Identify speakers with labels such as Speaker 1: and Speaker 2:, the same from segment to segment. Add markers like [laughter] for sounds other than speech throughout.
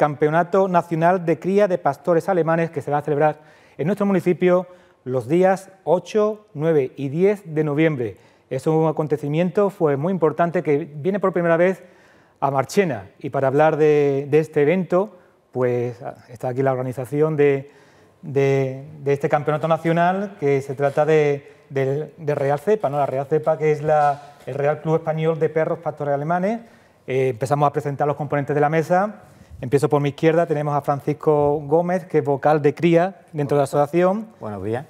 Speaker 1: Campeonato Nacional de Cría de Pastores Alemanes que se va a celebrar en nuestro municipio los días 8, 9 y 10 de noviembre. Es un acontecimiento fue muy importante que viene por primera vez a Marchena y para hablar de, este evento pues ah, está aquí la organización de, este campeonato nacional que se trata de, Real Cepa, ¿no? la Real Cepa que es el Real Club Español de Perros Pastores Alemanes. Eh, empezamos a presentar los componentes de la mesa Empiezo por mi izquierda, tenemos a Francisco Gómez, que es vocal de cría dentro de la asociación. Buenos días.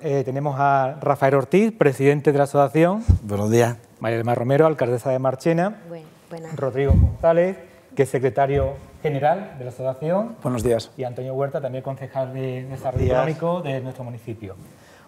Speaker 1: Eh, tenemos a Rafael Ortiz, presidente de la asociación.
Speaker 2: Buenos días.
Speaker 3: María del Mar
Speaker 1: Romero, alcaldesa de Marchena. Bueno, buenas. Rodrigo González, que es secretario general de la asociación. Buenos días. Y Antonio Huerta, también concejal de Desarrollo Económico de nuestro municipio.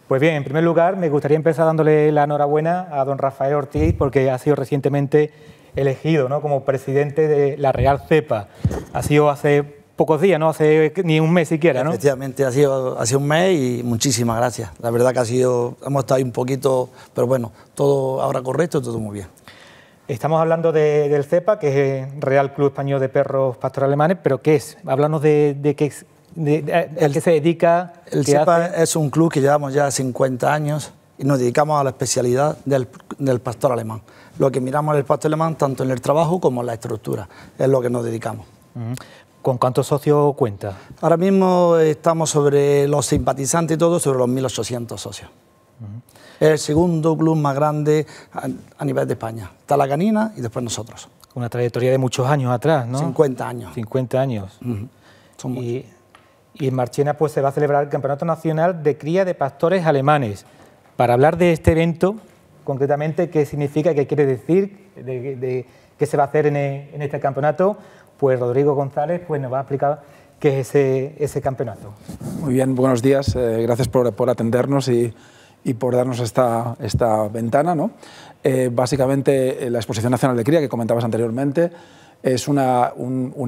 Speaker 1: Pues bien, en primer lugar, me gustaría empezar dándole la enhorabuena a don Rafael Ortiz, porque ha sido recientemente elegido ¿no? como presidente de la Real CEPA. Ha sido hace
Speaker 2: pocos días, no hace ni un mes siquiera, ¿no? Efectivamente, ha sido hace un mes y muchísimas gracias. La verdad que ha sido, hemos estado ahí un poquito, pero bueno, todo ahora correcto, todo muy bien. Estamos hablando del CEPA, que es Real Club Español de Perros Pastor Alemanes, pero ¿qué es? Háblanos de, de qué es, el, se dedica. El CEPA es un club que llevamos ya 50 años y nos dedicamos a la especialidad del, pastor alemán. Lo que miramos en el pastor alemán, tanto en el trabajo como en la estructura, es lo que nos dedicamos. ¿Con cuántos socios cuenta? Ahora mismo estamos sobre los simpatizantes y todo, sobre los 1.800 socios. Es el segundo club más grande a, nivel de España. Está la canina y después nosotros.
Speaker 1: Una trayectoria de muchos años atrás, ¿no?
Speaker 2: 50 años. 50 años.
Speaker 1: Y, y en Marchena pues, se va a celebrar el Campeonato Nacional de Cría de Pastores Alemanes. Para hablar de este evento, concretamente, qué significa, qué quiere decir, de, qué se va a hacer en, este campeonato, pues Rodrigo González pues, nos va a explicar qué es ese, campeonato.
Speaker 4: Muy bien, buenos días, eh, gracias por, atendernos y, por darnos esta, ventana. Eh, básicamente, eh, la Exposición Nacional de Cría, que comentabas anteriormente, es un,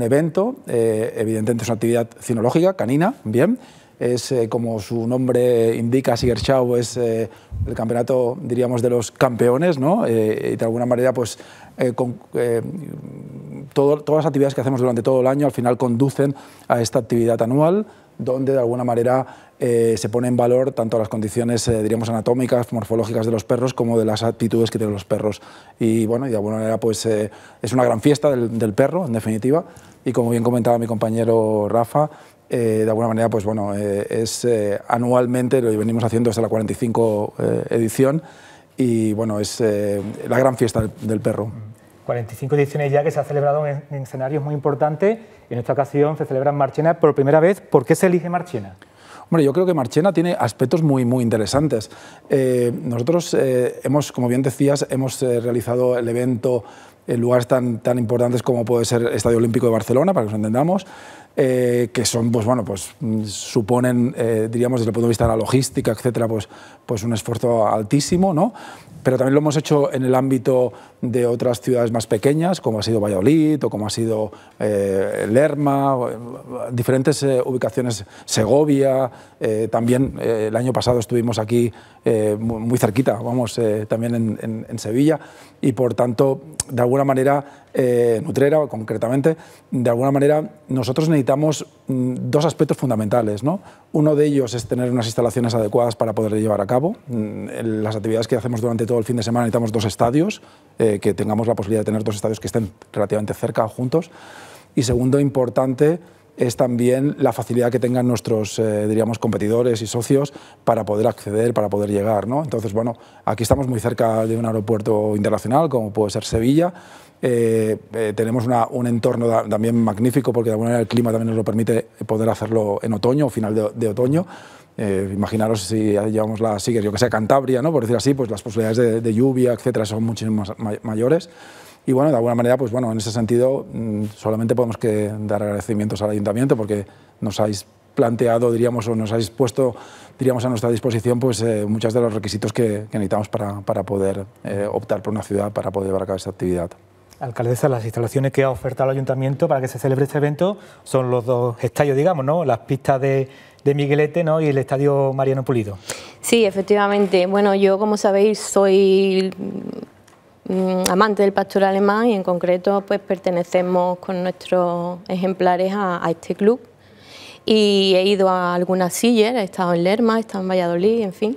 Speaker 4: evento, evidentemente es una actividad cinológica, canina, bien, es eh, como su nombre indica, Chau... es eh, el campeonato, diríamos, de los campeones, ¿no? Eh, y de alguna manera, pues, con, todas las actividades que hacemos durante todo el año al final conducen a esta actividad anual, donde de alguna manera se pone en valor tanto las condiciones, diríamos, anatómicas, morfológicas de los perros, como de las actitudes que tienen los perros. Y bueno, y de alguna manera, pues, es una gran fiesta del, del perro, en definitiva. Y como bien comentaba mi compañero Rafa, eh, de alguna manera, pues bueno, eh, es eh, anualmente, lo que venimos haciendo hasta la 45 edición, y bueno, es la gran fiesta del, perro.
Speaker 1: 45 ediciones ya que se ha celebrado en, escenarios muy importantes, en esta ocasión
Speaker 4: se celebra en Marchena por primera vez. ¿Por qué se elige Marchena? Bueno, yo creo que Marchena tiene aspectos muy, muy interesantes. nosotros hemos, como bien decías, hemos realizado el evento en eh, lugares tan, tan importantes como puede ser el Estadio Olímpico de Barcelona, para que nos entendamos, eh, que son, pues bueno, pues mm, suponen, eh, diríamos, desde el punto de vista de la logística, etcétera, pues, pues un esfuerzo altísimo, ¿no? Pero también lo hemos hecho en el ámbito de otras ciudades más pequeñas, como ha sido Valladolid o como ha sido Lerma, diferentes ubicaciones, Segovia, también el año pasado estuvimos aquí muy, cerquita, vamos, también en, en Sevilla y por tanto, de alguna manera, eh, Nutrera concretamente, de alguna manera nosotros necesitamos mm, dos aspectos fundamentales. ¿no? Uno de ellos es tener unas instalaciones adecuadas para poder llevar a cabo. Mm, las actividades que hacemos durante todo el fin de semana necesitamos dos estadios, eh, que tengamos la posibilidad de tener dos estadios que estén relativamente cerca juntos. Y segundo, importante, es también la facilidad que tengan nuestros, eh, diríamos, competidores y socios para poder acceder, para poder llegar. ¿no? Entonces, bueno, aquí estamos muy cerca de un aeropuerto internacional, como puede ser Sevilla. Eh, eh, tenemos un entorno también magnífico, porque de alguna manera el clima también nos lo permite poder hacerlo en otoño final de, otoño. imaginaros si llevamos la sigue, yo que sea Cantabria, ¿no? por decir así, pues las posibilidades de, lluvia, etcétera, son muchísimas mayores. Y bueno, de alguna manera, pues bueno, en ese sentido mm, solamente podemos que dar agradecimientos al ayuntamiento porque nos habéis planteado, diríamos, o nos habéis puesto, diríamos, a nuestra disposición pues eh, muchos de los requisitos que, necesitamos para, para poder eh, optar por una ciudad para poder llevar a cabo esta actividad.
Speaker 1: Alcaldesa, las instalaciones que ha ofertado el ayuntamiento para que se celebre este evento son los dos estadios, digamos, ¿no? Las pistas de, de Miguelete ¿no? y el estadio Mariano Pulido.
Speaker 5: Sí, efectivamente. Bueno, yo, como sabéis, soy Mm, amante del pastor alemán y en concreto pues pertenecemos con nuestros ejemplares a, este club y he ido a algunas sillas, he estado en Lerma, he estado en Valladolid, en fin,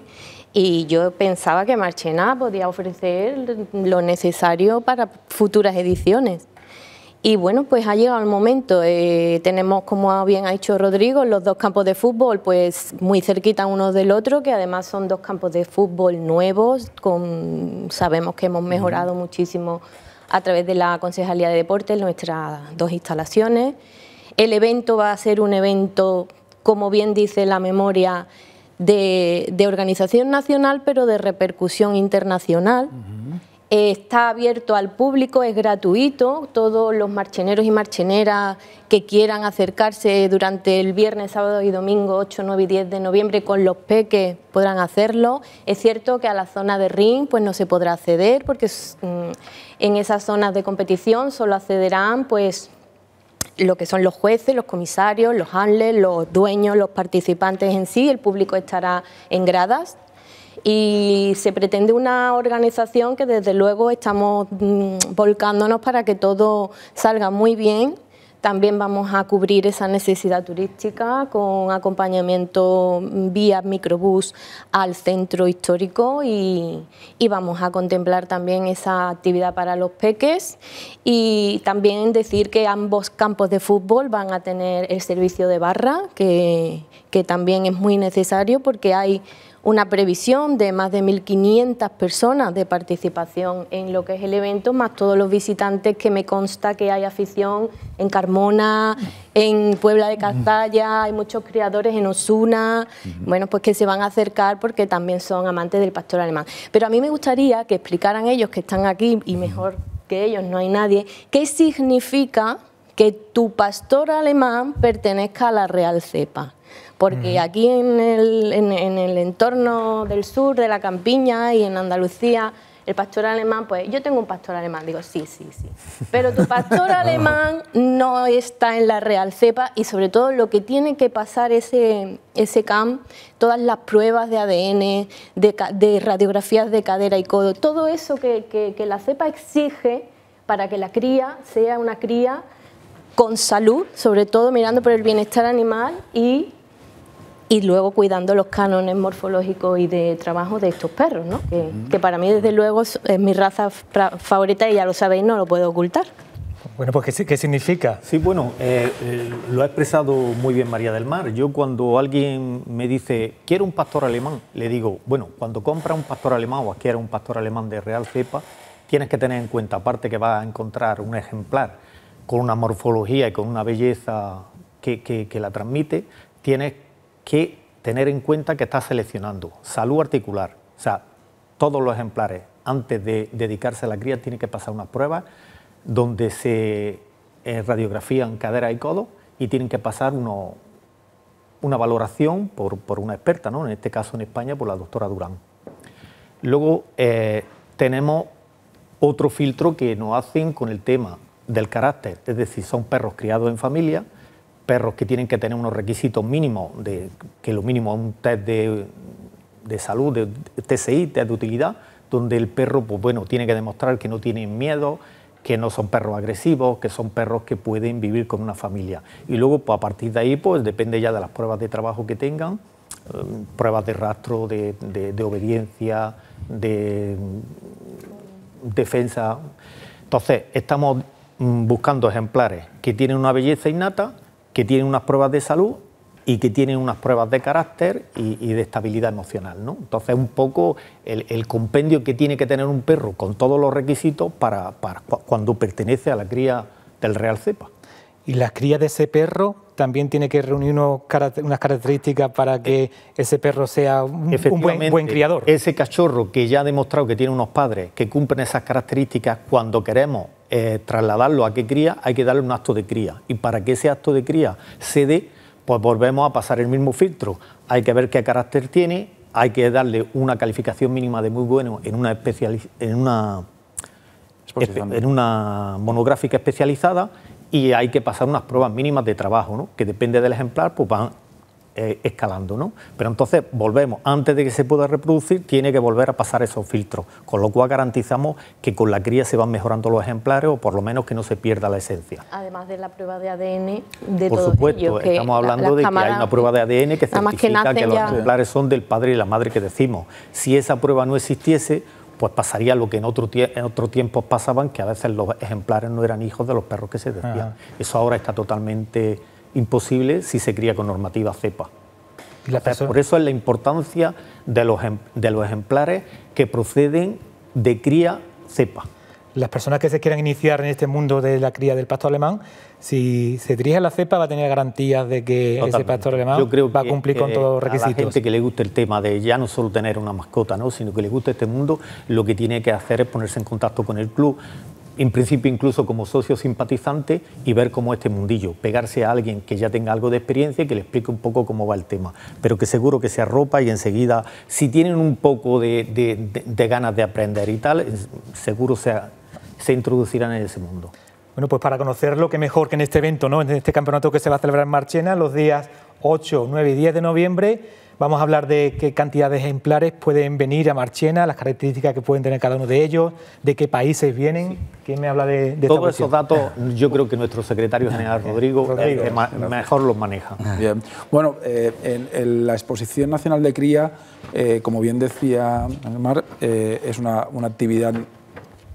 Speaker 5: y yo pensaba que Marchena podía ofrecer lo necesario para futuras ediciones. Y bueno, pues ha llegado el momento. Eh, tenemos, como bien ha dicho Rodrigo, los dos campos de fútbol, pues muy cerquita uno del otro, que además son dos campos de fútbol nuevos. Con, sabemos que hemos mejorado muchísimo a través de la Concejalía de Deportes nuestras dos instalaciones. El evento va a ser un evento, como bien dice la memoria, de, organización nacional, pero de repercusión internacional está abierto al público, es gratuito, todos los marcheneros y marcheneras que quieran acercarse durante el viernes, sábado y domingo 8, 9 y 10 de noviembre con los peques podrán hacerlo. Es cierto que a la zona de ring pues no se podrá acceder porque mm, en esas zonas de competición solo accederán pues lo que son los jueces, los comisarios, los handlers, los dueños, los participantes en sí, el público estará en gradas, y se pretende una organización que desde luego estamos mm, volcándonos para que todo salga muy bien. También vamos a cubrir esa necesidad turística con acompañamiento vía microbús al centro histórico y, vamos a contemplar también esa actividad para los peques y también decir que ambos campos de fútbol van a tener el servicio de barra que, que también es muy necesario porque hay una previsión de más de 1.500 personas de participación en lo que es el evento, más todos los visitantes que me consta que hay afición en Carmona, en Puebla de Castalla, mm. hay muchos criadores en Osuna, mm-hmm. bueno, pues que se van a acercar porque también son amantes del pastor alemán. Pero a mí me gustaría que explicaran ellos que están aquí y mm-hmm. mejor que ellos no hay nadie, qué significa que tu pastor alemán pertenezca a la Real Cepa porque aquí en el, entorno del sur, de la campiña y en Andalucía, el pastor alemán, pues yo tengo un pastor alemán, digo, sí, sí, sí. Pero tu pastor [laughs] alemán no está en la real cepa y sobre todo lo que tiene que pasar ese, ese CAM, todas las pruebas de ADN, de, radiografías de cadera y codo, todo eso que, que la cepa exige para que la cría sea una cría con salud, sobre todo mirando por el bienestar animal y y luego cuidando los cánones morfológicos y de trabajo de estos perros, ¿no? que, para mí desde luego es mi raza favorita y ya lo sabéis, no lo puedo ocultar.
Speaker 1: Bueno, pues ¿qué, qué significa? Sí, bueno,
Speaker 3: eh, eh, lo ha expresado muy bien María del Mar. Yo cuando alguien me dice, quiero un pastor alemán, le digo, bueno, cuando compra un pastor alemán o adquiere un pastor alemán de real cepa, tienes que tener en cuenta, aparte que vas a encontrar un ejemplar con una morfología y con una belleza que, que la transmite, tienes que tener en cuenta que está seleccionando salud articular. O sea, todos los ejemplares, antes de dedicarse a la cría, tienen que pasar una prueba donde se eh, radiografían cadera y codo y tienen que pasar una valoración por, una experta, ¿no? en este caso en España por la doctora Durán. Luego eh, tenemos otro filtro que nos hacen con el tema del carácter, es decir, son perros criados en familia, perros que tienen que tener unos requisitos mínimos, que lo mínimo es un test de, salud, de, TCI, test de utilidad, donde el perro, pues bueno, tiene que demostrar que no tiene miedo, que no son perros agresivos, que son perros que pueden vivir con una familia. Y luego, pues, a partir de ahí, pues depende ya de las pruebas de trabajo que tengan, eh, pruebas de rastro, de obediencia, de defensa. Entonces, estamos buscando ejemplares que tienen una belleza innata, que tienen unas pruebas de salud y que tienen unas pruebas de carácter y, de estabilidad emocional. ¿no? Entonces, un poco el, compendio que tiene que tener un perro con todos los requisitos para, cuando pertenece a la cría del Real Cepa. ¿Y las crías de ese perro
Speaker 1: también tiene que reunir unas características para que eh, ese perro sea un, buen,
Speaker 3: criador. Ese cachorro que ya ha demostrado que tiene unos padres que cumplen esas características, cuando queremos eh, trasladarlo a que cría, hay que darle un acto de cría. Y para que ese acto de cría se dé, pues volvemos a pasar el mismo filtro. Hay que ver qué carácter tiene, hay que darle una calificación mínima de muy bueno en una, en una monográfica especializada y hay que pasar unas pruebas mínimas de trabajo, ¿no? que depende del ejemplar, pues van eh, escalando. ¿no? Pero entonces volvemos, antes de que se pueda reproducir, tiene que volver a pasar esos filtros, con lo cual garantizamos que con la cría se van mejorando los ejemplares o por lo menos que no se pierda la esencia.
Speaker 5: Además de la prueba de ADN de Por supuesto, estamos hablando de que hay una
Speaker 3: prueba de ADN que certifica que, los ejemplares son del padre y la madre que decimos. Si esa prueba no existiese, pues pasaría lo que en otro, tiempo pasaban, que a veces los ejemplares no eran hijos de los perros que se decían... Eso ahora está totalmente imposible si se cría con normativa cepa. por eso es la importancia em-, de los ejemplares que proceden de cría cepa las personas
Speaker 1: que se quieran iniciar en este mundo de la cría del pastor alemán, si se dirige a la cepa va a tener
Speaker 3: garantías de que ese pastor alemán va a cumplir con eh, todos los requisitos. A la gente que le guste el tema de ya no solo tener una mascota, ¿no? sino que le guste este mundo, lo que tiene que hacer es ponerse en contacto con el club, en principio incluso como socio simpatizante y ver cómo este mundillo, pegarse a alguien que ya tenga algo de experiencia y que le explique un poco cómo va el tema, pero que seguro que se arropa y enseguida, si tienen un poco de, ganas de aprender y tal, seguro sea se introducirán en ese mundo.
Speaker 1: Bueno, pues para conocerlo, qué mejor que en este evento, ¿no? en este
Speaker 3: campeonato que se va a celebrar
Speaker 1: en Marchena los días 8, 9 y 10 de noviembre. Vamos a hablar de qué cantidad de ejemplares pueden venir a Marchena, las características que pueden tener cada uno de ellos, de qué países vienen. ¿Quién me habla de, Todos esos datos,
Speaker 4: yo creo que nuestro secretario [laughs] general Rodrigo, mejor los maneja. Bueno, eh, la Exposición Nacional de Cría, eh, como bien decía Mar, eh, es una actividad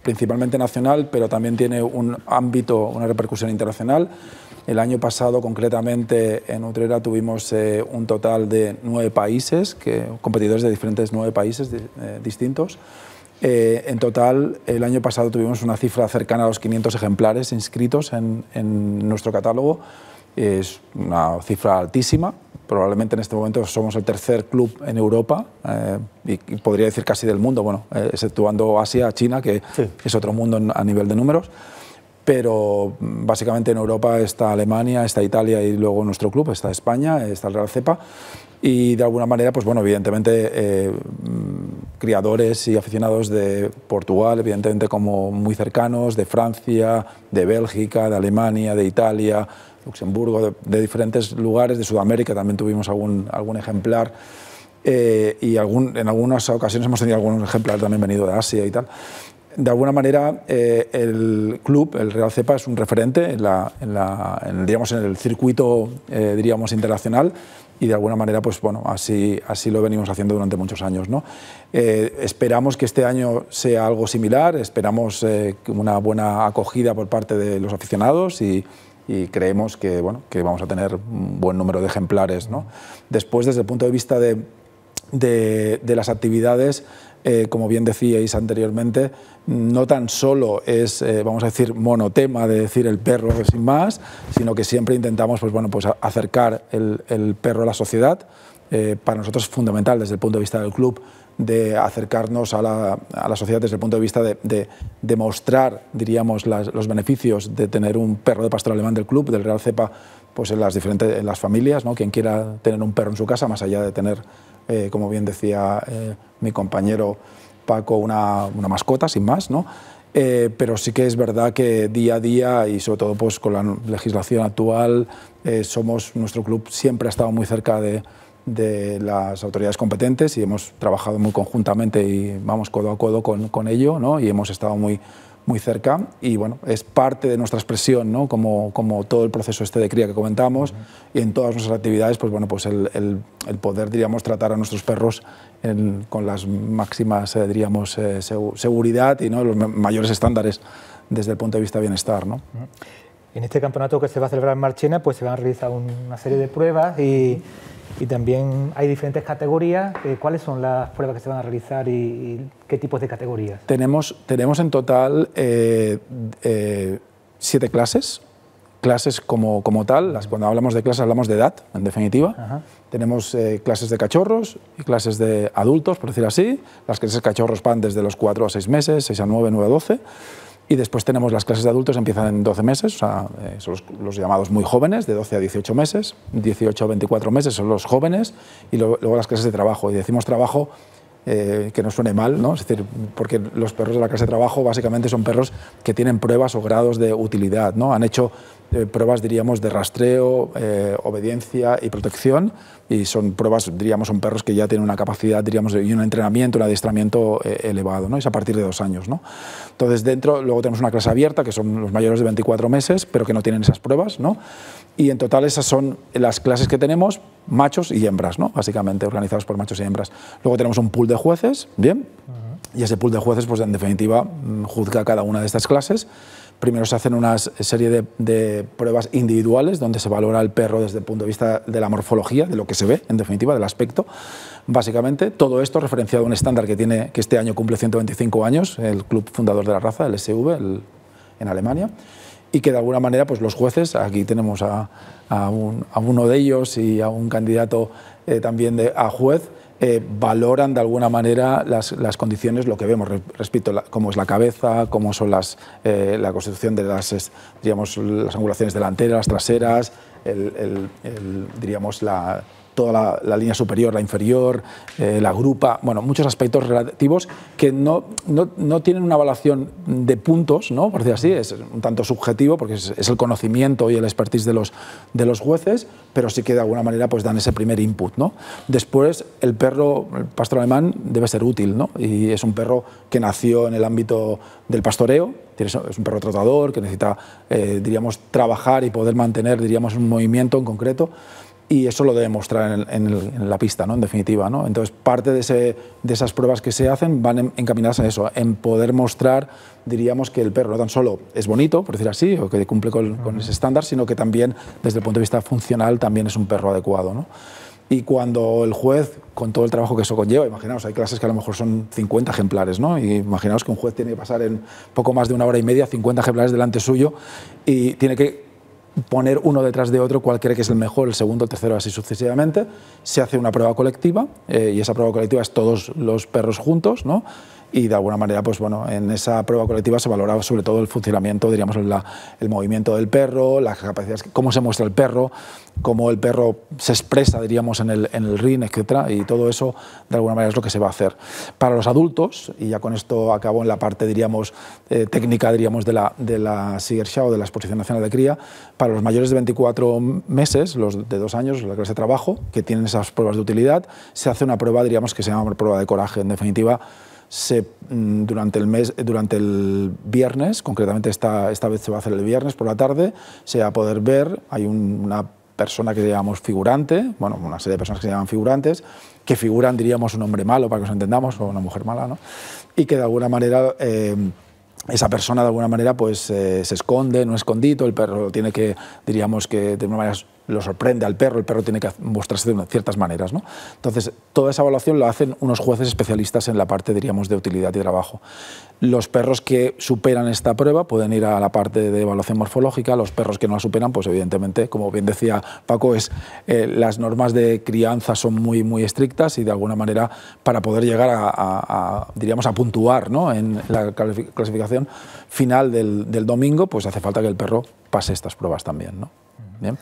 Speaker 4: principalmente nacional, pero también tiene un ámbito, una repercusión internacional. El año pasado, concretamente, en Utrera tuvimos eh, un total de nueve países, que, competidores de diferentes nueve países eh, distintos. Eh, en total, el año pasado tuvimos una cifra cercana a los 500 ejemplares inscritos en, en nuestro catálogo es una cifra altísima. Probablemente en este momento somos el tercer club en Europa eh, y, podría decir casi del mundo, bueno, eh, exceptuando Asia, China, que es otro mundo a nivel de números. Pero mm, básicamente en Europa está Alemania, está Italia y luego nuestro club, está España, está el Real Cepa y de alguna manera, pues bueno, evidentemente eh, criadores y aficionados de Portugal, evidentemente como muy cercanos, de Francia, de Bélgica, de Alemania, de Italia, Luxemburgo, de, diferentes lugares, de Sudamérica también tuvimos algún, algún ejemplar. Eh, y algún, en algunas ocasiones hemos tenido algunos ejemplares también venido de Asia y tal. De alguna manera, eh, el club, el Real Cepa, es un referente en, en, digamos, en el circuito diríamos, internacional y de alguna manera, pues bueno, así, así lo venimos haciendo durante muchos años. ¿no? Eh, esperamos que este año sea algo similar, esperamos eh, una buena acogida por parte de los aficionados y, creemos que, bueno, que vamos a tener un buen número de ejemplares. ¿no? Después, desde el punto de vista de las actividades, eh, como bien decíais anteriormente, no tan solo es, eh, vamos a decir, monotema de decir el perro sin más, sino que siempre intentamos pues, bueno, pues acercar el, perro a la sociedad. Eh, para nosotros es fundamental desde el punto de vista del club de acercarnos a la, sociedad desde el punto de vista de, demostrar, diríamos, los beneficios de tener un perro de pastor alemán del club, del Real Cepa, pues en las diferentes en las familias, ¿no? quien quiera tener un perro en su casa, más allá de tener eh, como bien decía eh, mi compañero Paco, una, mascota, sin más, ¿no? Eh, pero sí que es verdad que día a día y sobre todo pues, con la legislación actual, somos, nuestro club siempre ha estado muy cerca de, las autoridades competentes y hemos trabajado muy conjuntamente y vamos codo a codo con, ello y hemos estado muy, muy cerca y bueno, es parte de nuestra expresión, ¿no? como, como todo el proceso este de cría que comentamos y en todas nuestras actividades, pues bueno, pues el, el, poder, diríamos, tratar a nuestros perros con las máximas, eh, diríamos, eh, seguridad y ¿no? los mayores estándares desde el punto de vista bienestar. ¿no?
Speaker 1: En este campeonato que se va a celebrar en Marchena, pues se van a realizar una serie de pruebas y... Y también hay diferentes categorías. ¿Cuáles son las pruebas que se van a realizar y, qué tipos de categorías?
Speaker 4: Tenemos, tenemos en total eh, eh, siete clases. Clases como, como tal, las, cuando hablamos de clases hablamos de edad, en definitiva. Tenemos eh, clases de cachorros y clases de adultos, por decir así. Las clases de cachorros van desde los 4 a 6 meses, 6 a 9, 9 a 12. Y después tenemos las clases de adultos, empiezan en 12 meses, eh, son los, llamados muy jóvenes, de 12 a 18 meses, 18 a 24 meses son los jóvenes, y luego las clases de trabajo. Y decimos trabajo eh, que no suene mal, ¿no? Es decir, porque los perros de la clase de trabajo básicamente son perros que tienen pruebas o grados de utilidad, ¿no? Han hecho eh, pruebas, diríamos, de rastreo, obediencia y protección y son pruebas, diríamos, son perros que ya tienen una capacidad, diríamos, y un entrenamiento, un adiestramiento eh, elevado, ¿no? Es a partir de dos años, ¿no? Entonces, dentro, luego tenemos una clase abierta, que son los mayores de 24 meses, pero que no tienen esas pruebas, ¿no? Y en total esas son las clases que tenemos, machos y hembras, ¿no? Básicamente, organizados por machos y hembras. Luego tenemos un pool de jueces, ¿bien? Y ese pool de jueces, pues en definitiva, mm, juzga cada una de estas clases Primero se hacen una serie de, pruebas individuales donde se valora el perro desde el punto de vista de la morfología, de lo que se ve, en definitiva, del aspecto. Básicamente, todo esto referenciado a un estándar que, tiene, que este año cumple 125 años, el club fundador de la raza, el SV, en Alemania y que de alguna manera pues los jueces, aquí tenemos a, uno de ellos y a un candidato eh, también de, a juez, eh, valoran de alguna manera las, condiciones, lo que vemos, respecto a cómo es la cabeza, cómo son las, eh, la constitución de las, digamos, las angulaciones delanteras, traseras, el, diríamos, la, toda la, línea superior, la inferior, eh, la grupa, bueno, muchos aspectos relativos que no, no, no, tienen una evaluación de puntos, ¿no? por decir así, es un tanto subjetivo porque es, el conocimiento y el expertise de los, de los jueces, pero sí que de alguna manera pues dan ese primer input. ¿no? Después, el perro, el pastor alemán, debe ser útil ¿no? y es un perro que nació en el ámbito del pastoreo, es un perro tratador que necesita, eh, diríamos, trabajar y poder mantener, diríamos, un movimiento en concreto y eso lo debe mostrar en, la pista, ¿no? en definitiva. ¿no? Entonces, parte de, ese, de, esas pruebas que se hacen van encaminadas a eso, en poder mostrar, diríamos, que el perro no tan solo es bonito, por decir así, o que cumple con, con ese estándar, sino que también, desde el punto de vista funcional, también es un perro adecuado. ¿no? Y cuando el juez, con todo el trabajo que eso conlleva, imaginaos, hay clases que a lo mejor son 50 ejemplares, ¿no? Y imaginaos que un juez tiene que pasar en poco más de una hora y media 50 ejemplares delante suyo y tiene que poner uno detrás de otro cualquiera que es el mejor, el segundo, el tercero, así sucesivamente. Se hace una prueba colectiva eh, y esa prueba colectiva es todos los perros juntos, ¿no? y de alguna manera, pues bueno, en esa prueba colectiva se valoraba sobre todo el funcionamiento, diríamos, el movimiento del perro, las capacidades, cómo se muestra el perro, cómo el perro se expresa, diríamos, en el, en el ring, etcétera, y todo eso de alguna manera es lo que se va a hacer. Para los adultos, y ya con esto acabo en la parte, diríamos, eh, técnica, diríamos, de la, de la o de la Exposición Nacional de Cría, para los mayores de 24 meses, los de dos años, la clase de trabajo, que tienen esas pruebas de utilidad, se hace una prueba, diríamos, que se llama prueba de coraje, en definitiva, se, mm, durante, el mes, durante el viernes, concretamente esta, esta vez se va a hacer el viernes por la tarde, se va a poder ver, hay una persona que llamamos figurante, bueno, una serie de personas que se llaman figurantes, que figuran, diríamos, un hombre malo, para que os entendamos, o una mujer mala, ¿no? Y que de alguna manera... Eh, esa persona de alguna manera pues eh, se esconde en un escondito, el perro tiene que, diríamos que de alguna manera lo sorprende al perro, el perro tiene que mostrarse de ciertas maneras. ¿no? Entonces, toda esa evaluación la hacen unos jueces especialistas en la parte, diríamos, de utilidad y trabajo. Los perros que superan esta prueba pueden ir a la parte de evaluación morfológica, los perros que no la superan, pues evidentemente, como bien decía Paco, es, eh, las normas de crianza son muy, muy estrictas y de alguna manera para poder llegar a, diríamos, a puntuar ¿no? en la clasificación final del, domingo, pues hace falta que el perro pase estas pruebas también. ¿no? Bien.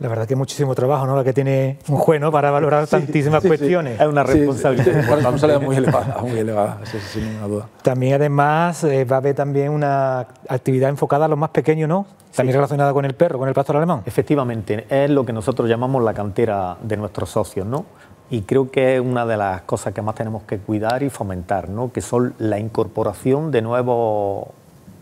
Speaker 1: La verdad que muchísimo trabajo, ¿no? La que tiene un juez, ¿no? Para valorar tantísimas cuestiones. Es una responsabilidad. muy elevada,
Speaker 4: muy elevada, sin ninguna duda.
Speaker 1: También, además, eh, va a haber también una actividad enfocada a los más pequeños, ¿no? También relacionada
Speaker 3: con el perro, con el pastor alemán. Efectivamente, es lo que nosotros llamamos la cantera de nuestros socios, ¿no? Y creo que es una de las cosas que más tenemos que cuidar y fomentar, ¿no? Que son la incorporación de nuevos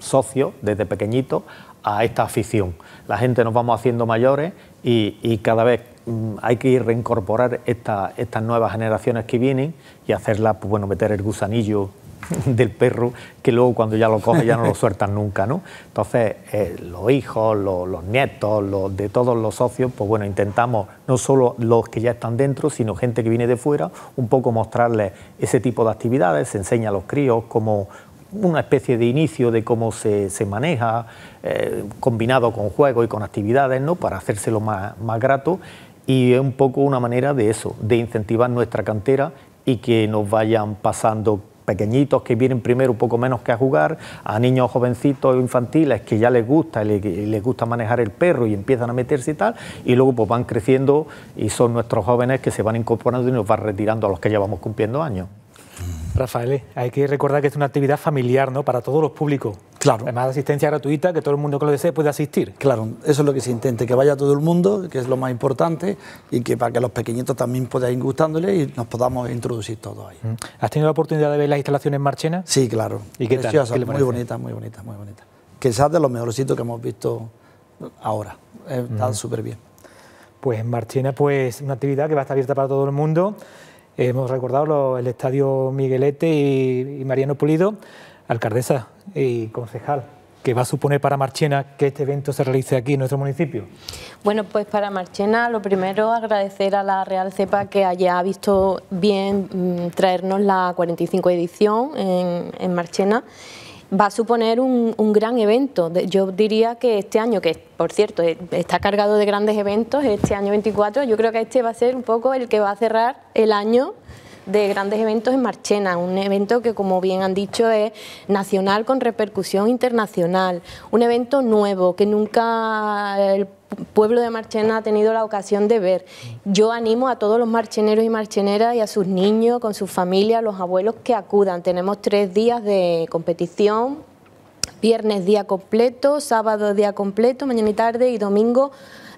Speaker 3: socios desde pequeñitos a esta afición. La gente nos vamos haciendo mayores y, cada vez mm, hay que reincorporar esta, estas nuevas generaciones que vienen y hacerlas, pues bueno, meter el gusanillo [laughs] del perro que luego cuando ya lo coge ya no lo [laughs] sueltan nunca, ¿no? Entonces, eh, los hijos, los, nietos, los de todos los socios, pues bueno, intentamos no solo los que ya están dentro, sino gente que viene de fuera, un poco mostrarles ese tipo de actividades, se enseña a los críos cómo, una especie de inicio de cómo se, maneja, eh, combinado con juegos y con actividades, ¿no? para hacérselo más, grato y es un poco una manera de eso, de incentivar nuestra cantera y que nos vayan pasando pequeñitos que vienen primero un poco menos que a jugar, a niños jovencitos infantiles que ya les gusta, les, gusta manejar el perro y empiezan a meterse y tal, y luego pues van creciendo y son nuestros jóvenes que se van incorporando y nos van retirando a los que ya vamos cumpliendo años.
Speaker 1: Rafael, hay que recordar que es una actividad familiar, ¿no? Para todos los públicos. Claro. Además, asistencia
Speaker 2: gratuita, que todo el mundo que lo desee puede asistir. Claro, eso es lo que se intente, que vaya todo el mundo, que es lo más importante, y que para que los pequeñitos también puedan ir gustándole y nos podamos introducir todos ahí.
Speaker 1: Mm. ¿Has tenido la oportunidad de ver las instalaciones Marchena? Sí,
Speaker 2: claro. ¿Y qué tal? muy bonita, muy bonita, muy bonitas. Quizás de los sitios que hemos visto ahora. Eh, mm. Está súper bien. Pues Marchena, pues una actividad que va a estar abierta para todo el mundo hemos recordado el estadio
Speaker 1: Miguelete y, Mariano Pulido, alcaldesa y concejal. ¿Qué va a suponer para Marchena que este evento se realice aquí en nuestro municipio?
Speaker 5: Bueno, pues para Marchena lo primero agradecer a la Real Cepa que haya visto bien mm, traernos la 45 edición en Marchena va a suponer un, un, gran evento. Yo diría que este año, que por cierto eh, está cargado de grandes eventos, este año 24, yo creo que este va a ser un poco el que va a cerrar el año de grandes eventos en Marchena, un evento que como bien han dicho es nacional con repercusión internacional, un evento nuevo que nunca el pueblo de Marchena ha tenido la ocasión de ver. Yo animo a todos los marcheneros y marcheneras y a sus niños, con sus familias, los abuelos que acudan. Tenemos tres días de competición, viernes día completo, sábado día completo, mañana y tarde y domingo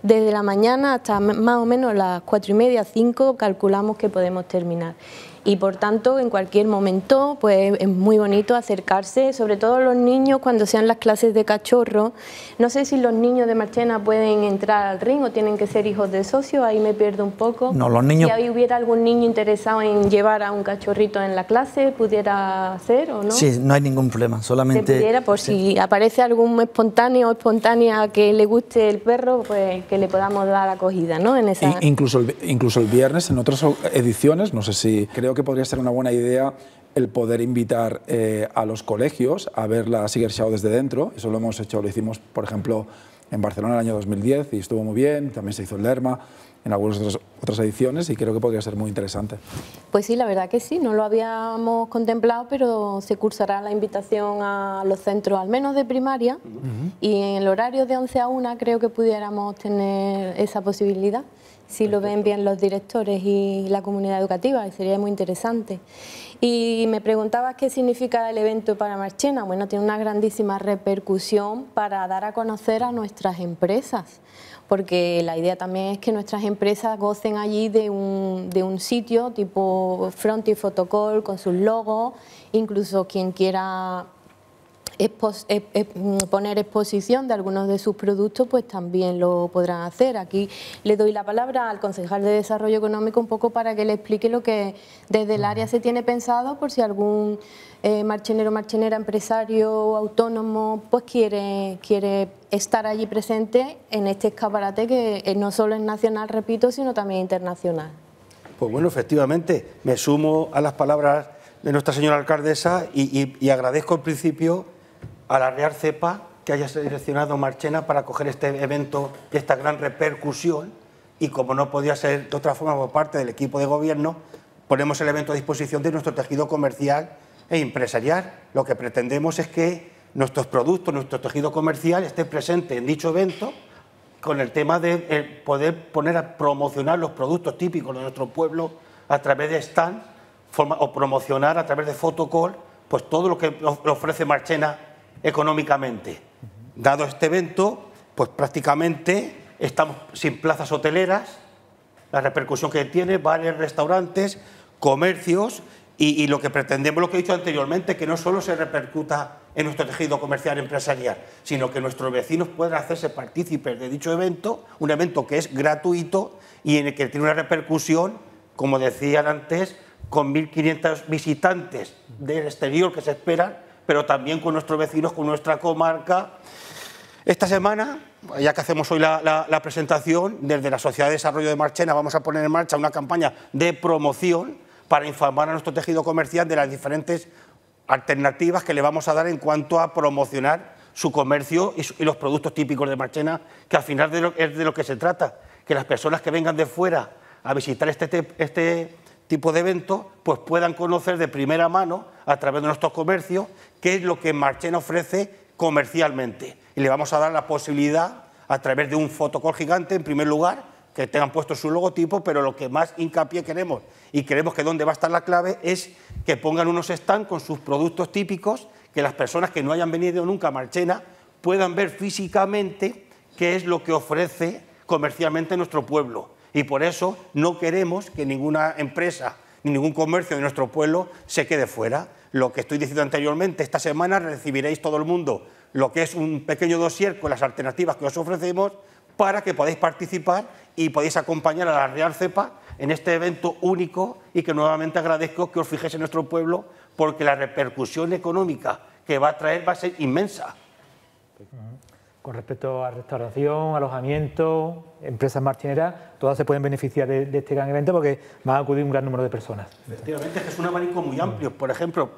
Speaker 5: desde la mañana hasta más o menos las cuatro y media, cinco, calculamos que podemos terminar y por tanto en cualquier momento pues es muy bonito acercarse, sobre todo los niños cuando sean las clases de cachorro. No sé si los niños de Marchena pueden entrar al ring o tienen que ser hijos de socios ahí me pierdo un poco. No, los niños... Si ahí hubiera algún niño interesado en llevar a un cachorrito en la clase, pudiera hacer o no. Sí,
Speaker 2: no hay ningún problema, solamente... Se
Speaker 5: por si aparece algún espontáneo o espontánea que le guste el perro, pues que le podamos dar acogida, ¿no? En esa...
Speaker 4: incluso, incluso el viernes en otras ediciones, no sé si creo creo que podría ser una buena idea el poder invitar eh, a los colegios a ver la Show desde dentro. Eso lo hemos hecho, lo hicimos, por ejemplo, en Barcelona en el año 2010 y estuvo muy bien, también se hizo el Lerma en algunas otras, otras ediciones y creo que podría ser muy interesante.
Speaker 5: Pues sí, la verdad que sí, no lo habíamos contemplado, pero se cursará la invitación a los centros al menos de primaria y en el horario de 11 a 1 creo que pudiéramos tener esa posibilidad si lo ven bien los directores y la comunidad educativa, sería muy interesante. Y me preguntabas qué significa el evento para Marchena. Bueno, tiene una grandísima repercusión para dar a conocer a nuestras empresas, porque la idea también es que nuestras empresas gocen allí de un, de un sitio tipo front y Photocall con sus logos, incluso quien quiera eh, eh, mm, poner exposición de algunos de sus productos, pues también lo podrán hacer. Aquí le doy la palabra al concejal de Desarrollo Económico un poco para que le explique lo que desde el área se tiene pensado por si algún eh, marchenero, marchenera, empresario, autónomo, pues quiere, quiere estar allí presente en este escaparate que no solo es nacional, repito, sino también internacional.
Speaker 6: Pues bueno, efectivamente, me sumo a las palabras de nuestra señora alcaldesa y agradezco al principio ...a la Real cepa que haya seleccionado Marchena para coger este evento y esta gran repercusión y como no podía ser de otra forma por parte del equipo de gobierno, ponemos el evento a disposición de nuestro tejido comercial e empresarial. Lo que pretendemos es que nuestros productos, nuestro tejido comercial esté presente en dicho evento con el tema de eh, poder poner a promocionar los productos típicos de nuestro pueblo a través de stand o promocionar a través de fotocall pues todo lo que ofrece Marchena económicamente. Dado este evento, pues prácticamente estamos sin plazas hoteleras, la repercusión que tiene, bares, restaurantes, comercios y, lo que pretendemos, lo que he dicho anteriormente, que no solo se repercuta en nuestro tejido comercial empresarial, sino que nuestros vecinos puedan hacerse partícipes de dicho evento, un evento que es gratuito y en el que tiene una repercusión, como decían antes, con 1.500 visitantes del exterior que se esperan pero también con nuestros vecinos, con nuestra comarca. Esta semana, ya que hacemos hoy la, presentación, desde la Sociedad de Desarrollo de Marchena vamos a poner en marcha una campaña de promoción para informar a nuestro tejido comercial de las diferentes alternativas que le vamos a dar en cuanto a promocionar su comercio y, los productos típicos de Marchena, que al final es de lo que se trata, que las personas que vengan de fuera a visitar este, este tipo de evento, pues puedan conocer de primera mano, a través de nuestros comercios, qué es lo que Marchena ofrece comercialmente. Y le vamos a dar la posibilidad, a través de un fotocall gigante, en primer lugar, que tengan puesto su logotipo, pero lo que más hincapié queremos y queremos que donde va a estar la clave es que pongan unos stands con sus productos típicos, que las personas que no hayan venido nunca a Marchena puedan ver físicamente qué es lo que ofrece comercialmente nuestro pueblo y por eso no queremos que ninguna empresa ningún comercio de nuestro pueblo se quede fuera. Lo que estoy diciendo anteriormente, esta semana recibiréis todo el mundo lo que es un pequeño dossier con las alternativas que os ofrecemos para que podáis participar y podáis acompañar a la Real CEPA en este evento único y que nuevamente agradezco que os fijéis en nuestro pueblo porque la repercusión económica que va a traer va a ser inmensa
Speaker 1: con respecto a restauración, alojamiento, empresas marchineras, todas se pueden beneficiar de, este gran evento porque van a acudir un gran número de personas.
Speaker 6: Efectivamente, es un abanico muy amplio. Por ejemplo,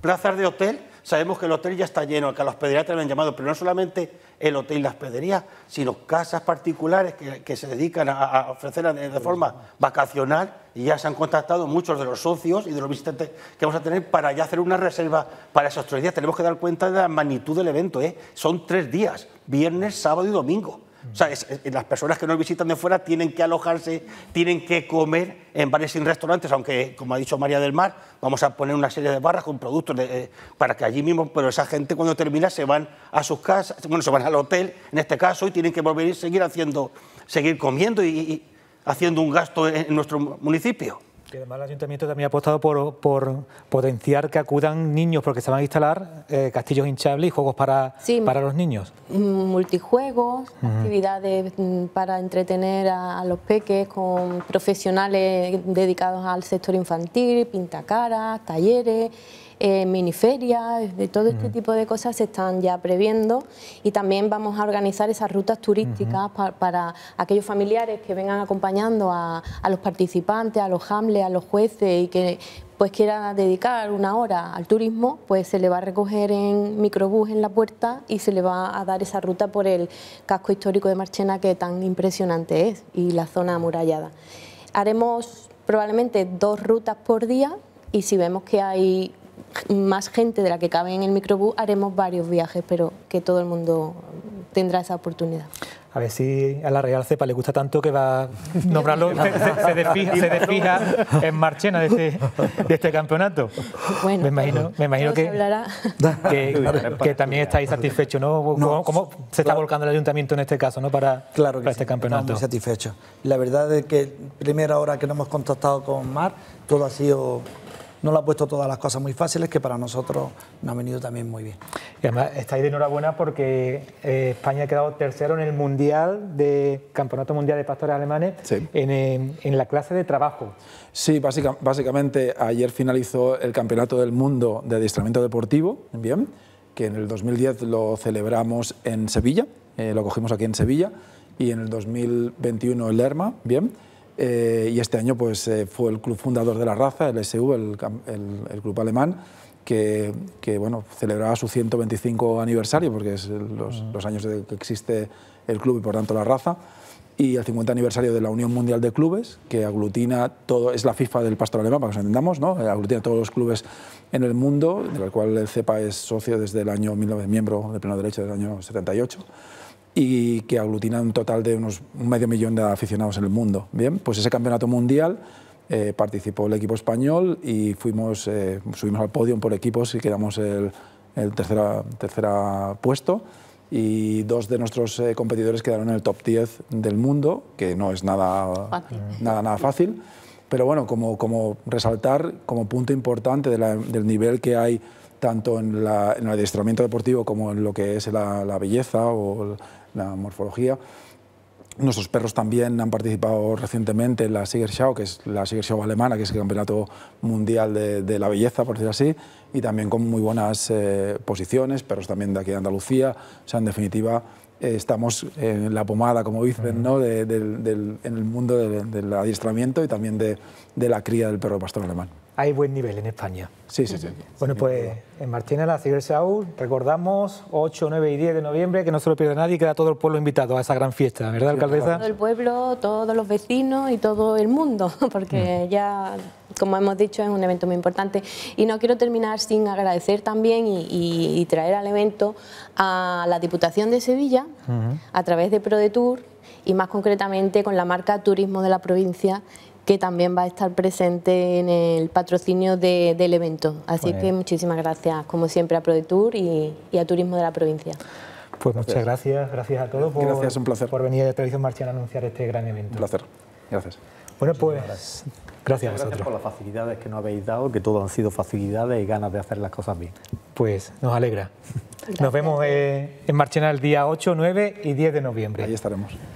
Speaker 6: plazas de hotel Sabemos que el hotel ya está lleno, que a los te también han llamado, pero no solamente el hotel y las pederías, sino casas particulares que, se dedican a, ofrecer de forma vacacional y ya se han contactado muchos de los socios y de los visitantes que vamos a tener para ya hacer una reserva para esos tres días. Tenemos que dar cuenta de la magnitud del evento, ¿eh? son tres días, viernes, sábado y domingo. O sea, las personas que nos visitan de fuera tienen que alojarse, tienen que comer en bares sin restaurantes, aunque, como ha dicho María del Mar, vamos a poner una serie de barras con productos eh, para que allí mismo, pero esa gente cuando termina se van a sus casas, bueno, se van al hotel en este caso y tienen que volver y seguir haciendo, seguir comiendo y, haciendo un gasto en nuestro municipio
Speaker 1: que además el ayuntamiento también ha apostado por, por potenciar que acudan niños, porque se van a instalar eh, castillos hinchables y juegos para, para los niños.
Speaker 5: Multijuegos, actividades mm, para entretener a, a, los peques con profesionales dedicados al sector infantil, pintacaras, talleres eh, miniferias, de todo este tipo de cosas se están ya previendo y también vamos a organizar esas rutas turísticas para aquellos familiares que vengan acompañando a, los participantes, a los hamles, a los jueces y que pues dedicar una hora al turismo, pues se le va a recoger en microbús en la puerta y se le va a dar esa ruta por el casco histórico de Marchena que tan impresionante es y la zona amurallada. Haremos probablemente dos rutas por día y si vemos que hay más gente de la que cabe en el microbús, haremos varios viajes, pero que todo el mundo tendrá esa oportunidad.
Speaker 1: A ver si a la Real Cepa le gusta tanto que va a [laughs] nombrarlo, se, se, [laughs] desfija, [laughs] en Marchena este, de este, campeonato. Bueno, me imagino, me imagino que, que, también estáis satisfechos, ¿no?
Speaker 2: ¿Cómo, se está
Speaker 1: volcando el ayuntamiento en este caso, ¿no? Para, claro este campeonato. Estamos muy
Speaker 2: satisfechos. La verdad es que primera hora que nos hemos contactado con Mar, todo ha sido no lo ha puesto todas las cosas muy fáciles que para nosotros nos ha venido también muy bien.
Speaker 1: Y además estáis de enhorabuena porque eh, España ha quedado tercero en el Mundial de Campeonato Mundial de Pastores Alemanes
Speaker 4: en, eh, en, la clase de trabajo. Sí, básicamente ayer finalizó el Campeonato del Mundo de Adiestramiento Deportivo, bien, que en el 2010 lo celebramos en Sevilla, eh, lo cogimos aquí en Sevilla, y en el 2021 en Lerma, bien eh, y este año pues, eh, fue el club fundador de la raza, el SU, el, club alemán, que, bueno, celebraba su 125 aniversario, porque es los, años de que existe el club y por tanto la raza, y el 50 aniversario de la Unión Mundial de Clubes, que aglutina todo, es la FIFA del pastor alemán, para que nos entendamos, ¿no? Eh, aglutina todos los clubes en el mundo, del cual el CEPA es socio desde el año 19, miembro del pleno derecho del año 78 y que aglutina un total de unos medio millón de aficionados en el mundo. Bien, pues ese campeonato mundial eh, participó el equipo español y fuimos, eh, subimos al podio por equipos y quedamos el, el tercera, tercera puesto y dos de nuestros eh, competidores quedaron en el top 10 del mundo, que no es nada fácil. Mm. Nada, nada fácil. Pero bueno, como, como resaltar como punto importante del nivel que hay tanto en, el adiestramiento deportivo como en lo que es la, la belleza o la morfología. Nuestros perros también han participado recientemente en la Siegerschau, que es la Siegerschau alemana, que es el campeonato mundial de, la belleza, por decir así, y también con muy buenas eh, posiciones, perros también de aquí de Andalucía. O sea, en definitiva, eh, estamos en la pomada, como dicen, ¿no? en el mundo del, del adiestramiento y también de, la cría del perro pastor alemán
Speaker 1: hay buen nivel en España.
Speaker 4: Sí, sí, sí. Bueno, pues
Speaker 1: en Martínez, la Ciber Saúl, recordamos 8, 9 y 10 de noviembre, que no se lo pierda nadie, queda todo el pueblo invitado a esa gran fiesta, ¿verdad, alcaldesa? Todo el
Speaker 5: pueblo, todos los vecinos y todo el mundo, [laughs] porque mm. ya, como hemos dicho, es un evento muy importante. Y no quiero terminar sin agradecer también y, traer al evento a la Diputación de Sevilla, a través de ProDetour, y más concretamente con la marca Turismo de la Provincia, que también va a estar presente en el patrocinio del evento. Así que muchísimas gracias, como siempre, a ProDetour y, y a Turismo de la Provincia. Pues
Speaker 1: muchas gracias, gracias a todos por, un placer. por venir a Televisión Marchena a anunciar este gran evento. Un
Speaker 3: placer, gracias. Bueno,
Speaker 1: pues
Speaker 3: gracias, a vosotros. por las facilidades que nos habéis dado, que todo han sido facilidades y ganas de hacer las cosas bien. Pues nos
Speaker 1: alegra. [laughs] Nos vemos eh, en Marchena el día 8, 9 y 10 de noviembre. Ahí estaremos.